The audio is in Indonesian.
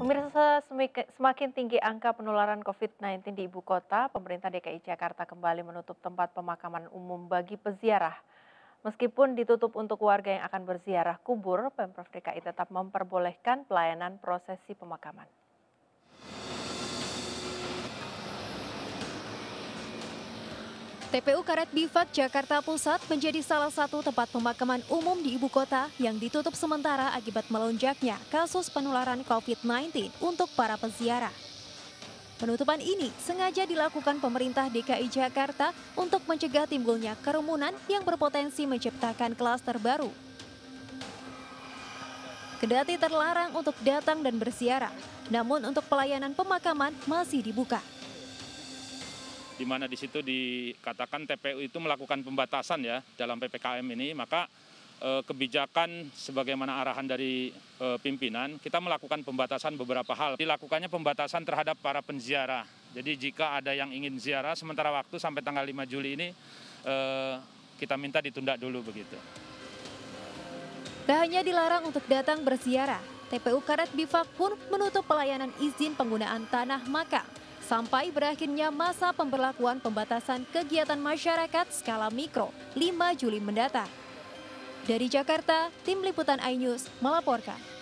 Pemirsa, semakin tinggi angka penularan COVID-19 di ibu kota, pemerintah DKI Jakarta kembali menutup tempat pemakaman umum bagi peziarah. Meskipun ditutup untuk warga yang akan berziarah kubur, Pemprov DKI tetap memperbolehkan pelayanan prosesi pemakaman. TPU Karet Bivak Jakarta Pusat menjadi salah satu tempat pemakaman umum di ibu kota yang ditutup sementara akibat melonjaknya kasus penularan COVID-19 untuk para peziarah. Penutupan ini sengaja dilakukan pemerintah DKI Jakarta untuk mencegah timbulnya kerumunan yang berpotensi menciptakan klaster baru. Kedati terlarang untuk datang dan bersiarah, namun untuk pelayanan pemakaman masih dibuka di mana di situ dikatakan TPU itu melakukan pembatasan ya dalam PPKM ini, maka eh, kebijakan sebagaimana arahan dari eh, pimpinan, kita melakukan pembatasan beberapa hal. Dilakukannya pembatasan terhadap para penziarah. Jadi jika ada yang ingin ziarah sementara waktu sampai tanggal 5 Juli ini eh, kita minta ditunda dulu begitu. Tak hanya dilarang untuk datang berziarah, TPU Karet Bifak pun menutup pelayanan izin penggunaan tanah makam sampai berakhirnya masa pemberlakuan pembatasan kegiatan masyarakat skala mikro 5 Juli mendatang. Dari Jakarta, Tim Liputan iNews melaporkan.